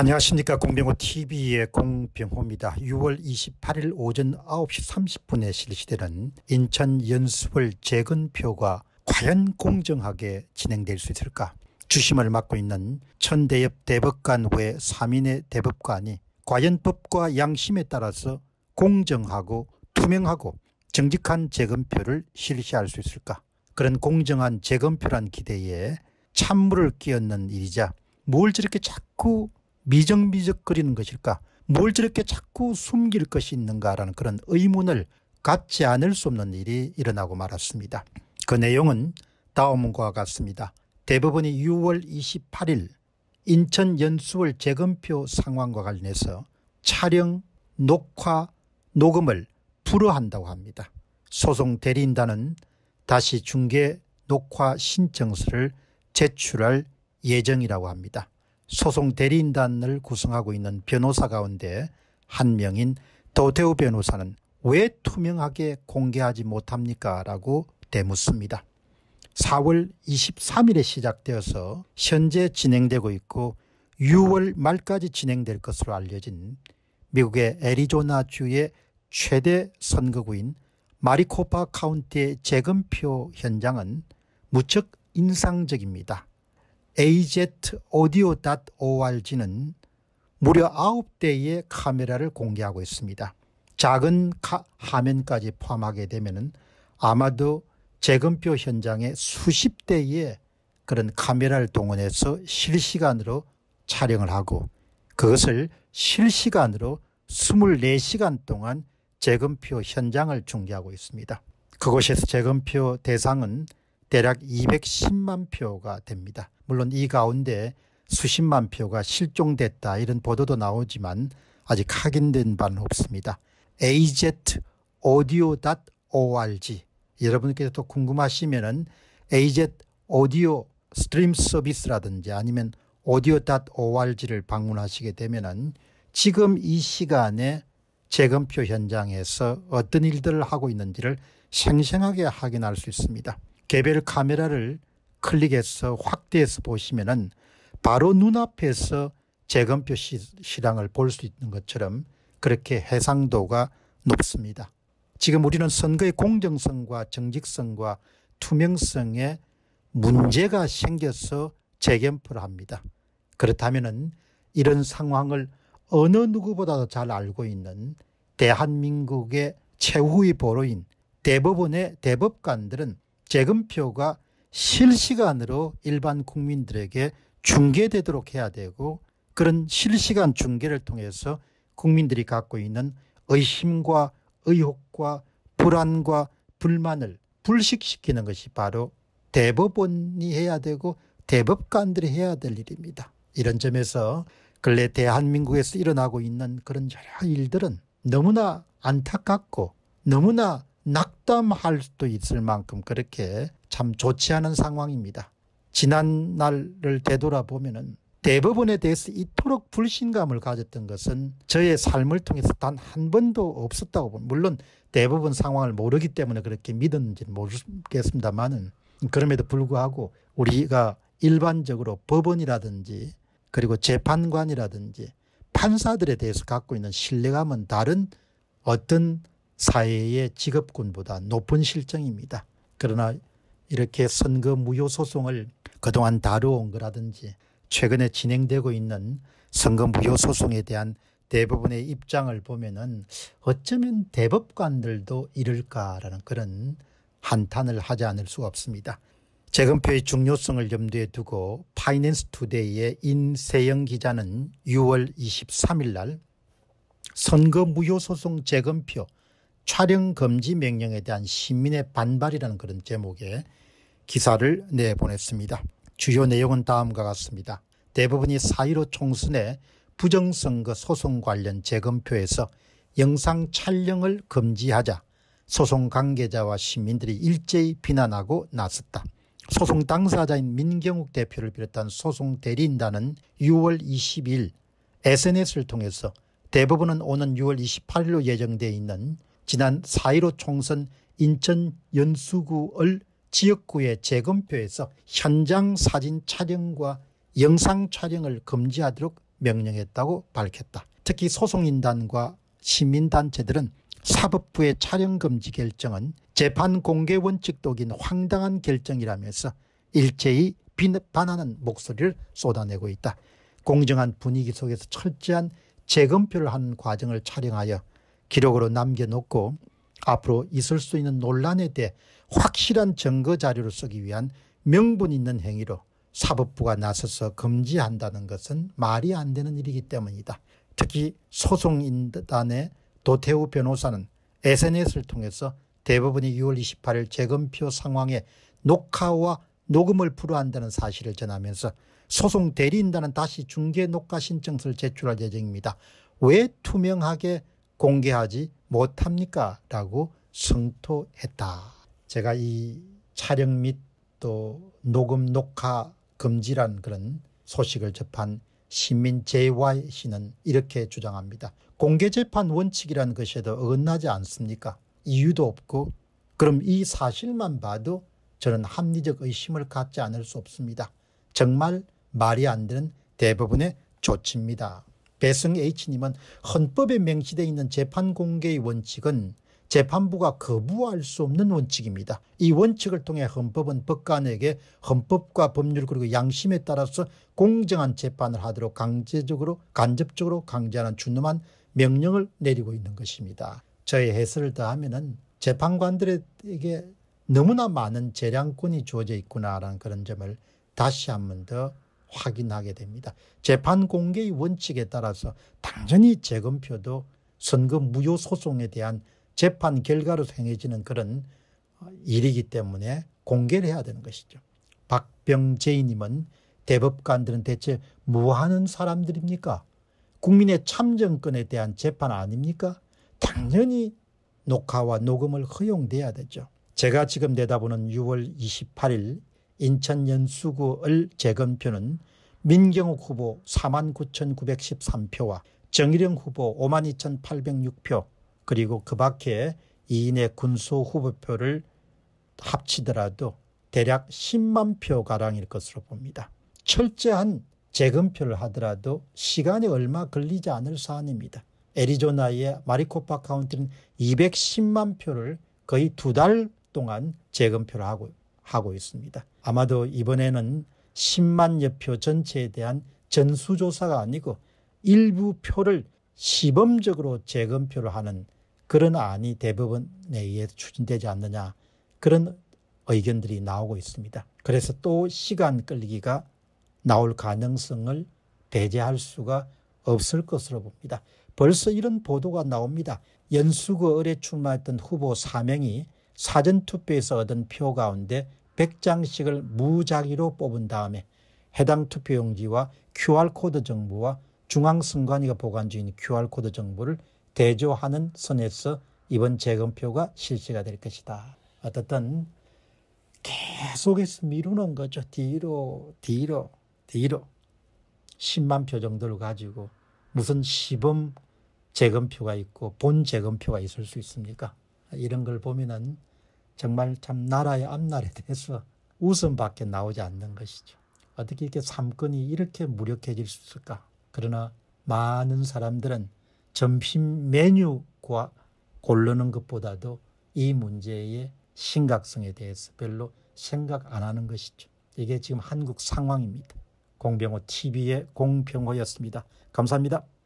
안녕하십니까 공병호TV의 공병호입니다. 6월 28일 오전 9시 30분에 실시되는 인천 연습을 재건표가 과연 공정하게 진행될 수 있을까? 주심을 맡고 있는 천대엽 대법관 외 3인의 대법관이 과연 법과 양심에 따라서 공정하고 투명하고 정직한 재검표를 실시할 수 있을까? 그런 공정한 재검표란 기대에 찬물을 끼얹는 일이자 뭘 저렇게 자꾸 미적미적거리는 것일까? 뭘 저렇게 자꾸 숨길 것이 있는가라는 그런 의문을 갖지 않을 수 없는 일이 일어나고 말았습니다. 그 내용은 다음과 같습니다. 대법원이 6월 28일 인천 연수월 재검표 상황과 관련해서 촬영, 녹화, 녹음을 불허한다고 합니다. 소송 대리인단은 다시 중계 녹화 신청서를 제출할 예정이라고 합니다. 소송 대리인단을 구성하고 있는 변호사 가운데 한 명인 도태우 변호사는 왜 투명하게 공개하지 못합니까? 라고 대묻습니다. 4월 23일에 시작되어서 현재 진행되고 있고 6월 말까지 진행될 것으로 알려진 미국의 애리조나주의 최대 선거구인 마리코파 카운티의 재검표 현장은 무척 인상적입니다. azaudio.org는 무려 9대의 카메라를 공개하고 있습니다. 작은 화면까지 포함하게 되면 아마도 재검표 현장에 수십 대의 그런 카메라를 동원해서 실시간으로 촬영을 하고 그것을 실시간으로 24시간 동안 재검표 현장을 중계하고 있습니다. 그곳에서 재검표 대상은 대략 210만 표가 됩니다. 물론 이 가운데 수십만 표가 실종됐다 이런 보도도 나오지만 아직 확인된 바는 없습니다. azaudio.org 여러분께서 또 궁금하시면은 az 오디오 스트림 서비스라든지 아니면 audio.org를 방문하시게 되면은 지금 이 시간에 재검표 현장에서 어떤 일들을 하고 있는지를 생생하게 확인할 수 있습니다. 개별 카메라를 클릭해서 확대해서 보시면은 바로 눈앞에서 재건표 실황을 볼 수 있는 것처럼 그렇게 해상도가 높습니다. 지금 우리는 선거의 공정성과 정직성과 투명성에 문제가 생겨서 재검표를 합니다. 그렇다면은 이런 상황을 어느 누구보다도 잘 알고 있는 대한민국의 최후의 보로인 대법원의 대법관들은 재검표가 실시간으로 일반 국민들에게 중계되도록 해야 되고 그런 실시간 중계를 통해서 국민들이 갖고 있는 의심과 의혹과 불안과 불만을 불식시키는 것이 바로 대법원이 해야 되고 대법관들이 해야 될 일입니다. 이런 점에서 근래 대한민국에서 일어나고 있는 그런 여러 일들은 너무나 안타깝고 너무나 낙담할 수도 있을 만큼 그렇게 참 좋지 않은 상황입니다. 지난 날을 되돌아보면은 대법원에 대해서 이토록 불신감을 가졌던 것은 저의 삶을 통해서 단 한 번도 없었다고 봅니다. 물론 대법원 상황을 모르기 때문에 그렇게 믿었는지는 모르겠습니다만은 그럼에도 불구하고 우리가 일반적으로 법원이라든지 그리고 재판관이라든지 판사들에 대해서 갖고 있는 신뢰감은 다른 어떤 사회의 직업군보다 높은 실정입니다. 그러나 이렇게 선거 무효 소송을 그동안 다루온 어 거라든지 최근에 진행되고 있는 선거 무효 소송에 대한 대부분의 입장을 보면은 어쩌면 대법관들도 이럴까라는 그런 한탄을 하지 않을 수가 없습니다. 재검표의 중요성을 염두에 두고 파이낸스 투데이의 인세영 기자는 6월 23일 날 선거 무효 소송 재검표 촬영 금지 명령에 대한 시민의 반발이라는 그런 제목의 기사를 내보냈습니다. 주요 내용은 다음과 같습니다. 대부분이 4.15 총선의 부정선거 소송 관련 재검표에서 영상 촬영을 금지하자 소송 관계자와 시민들이 일제히 비난하고 나섰다. 소송 당사자인 민경욱 대표를 비롯한 소송 대리인단은 6월 22일 SNS를 통해서 대부분은 오는 6월 28일로 예정되어 있는 지난 4.15 총선 인천 연수구을 지역구의 재검표에서 현장 사진 촬영과 영상 촬영을 금지하도록 명령했다고 밝혔다. 특히 소송인단과 시민단체들은 사법부의 촬영금지 결정은 재판 공개 원칙독인 황당한 결정이라면서 일제히 비난하는 목소리를 쏟아내고 있다. 공정한 분위기 속에서 철저한 재검표를 하는 과정을 촬영하여 기록으로 남겨놓고 앞으로 있을 수 있는 논란에 대해 확실한 증거 자료를 쓰기 위한 명분 있는 행위로 사법부가 나서서 금지한다는 것은 말이 안 되는 일이기 때문이다. 특히 소송인단의 도태우 변호사는 SNS를 통해서 대법원이 6월 28일 재검표 상황에 녹화와 녹음을 불허한다는 사실을 전하면서 소송 대리인단은 다시 중개 녹화 신청서를 제출할 예정입니다. 왜 투명하게 공개하지 못합니까? 라고 성토했다. 제가 이 촬영 및 또 녹음 녹화 금지란 그런 소식을 접한 시민 JY 씨는 이렇게 주장합니다. 공개재판 원칙이란 것에도 어긋나지 않습니까? 이유도 없고 그럼 이 사실만 봐도 저는 합리적 의심을 갖지 않을 수 없습니다. 정말 말이 안 되는 대부분의 조치입니다. 배승 H님은 헌법에 명시되어 있는 재판 공개의 원칙은 재판부가 거부할 수 없는 원칙입니다. 이 원칙을 통해 헌법은 법관에게 헌법과 법률 그리고 양심에 따라서 공정한 재판을 하도록 강제적으로 간접적으로 강제하는 준엄한 명령을 내리고 있는 것입니다. 저의 해설을 더하면은 재판관들에게 너무나 많은 재량권이 주어져 있구나라는 그런 점을 다시 한번더 확인하게 됩니다. 재판 공개의 원칙에 따라서 당연히 재검표도 선거 무효 소송에 대한 재판 결과로 행해지는 그런 일이기 때문에 공개를 해야 되는 것이죠. 박병재님은 대법관들은 대체 뭐 하는 사람들입니까? 국민의 참정권에 대한 재판 아닙니까? 당연히 녹화와 녹음을 허용돼야 되죠. 제가 지금 내다보는 6월 28일 인천 연수구을 재검표는 민경욱 후보 49,913표와 정일영 후보 52,806표 그리고 그 밖에 이인의 군소 후보표를 합치더라도 대략 10만 표가량일 것으로 봅니다. 철저한 재검표를 하더라도 시간이 얼마 걸리지 않을 사안입니다. 애리조나의 마리코파 카운트는 210만 표를 거의 두 달 동안 재검표를 하고 하고 있습니다. 아마도 이번에는 10만 여표 전체에 대한 전수조사가 아니고 일부 표를 시범적으로 재검표를 하는 그런 안이 대법원에 의해 추진되지 않느냐 그런 의견들이 나오고 있습니다. 그래서 또 시간 끌기가 나올 가능성을 배제할 수가 없을 것으로 봅니다. 벌써 이런 보도가 나옵니다. 연수구 을에 출마했던 후보 4명이 사전투표에서 얻은 표 가운데 100장씩을 무작위로 뽑은 다음에 해당 투표용지와 QR코드 정보와 중앙선관위가 보관 중인 QR코드 정보를 대조하는 선에서 이번 재검표가 실시가 될 것이다. 어떻든 계속해서 미루는 거죠. 뒤로 뒤로 뒤로 10만 표 정도를 가지고 무슨 시범 재검표가 있고 본 재검표가 있을 수 있습니까? 이런 걸 보면은 정말 참 나라의 앞날에 대해서 웃음밖에 나오지 않는 것이죠. 어떻게 이렇게 삼권이 이렇게 무력해질 수 있을까? 그러나 많은 사람들은 점심 메뉴 고르는 것보다도 이 문제의 심각성에 대해서 별로 생각 안 하는 것이죠. 이게 지금 한국 상황입니다. 공병호 TV의 공병호였습니다. 감사합니다.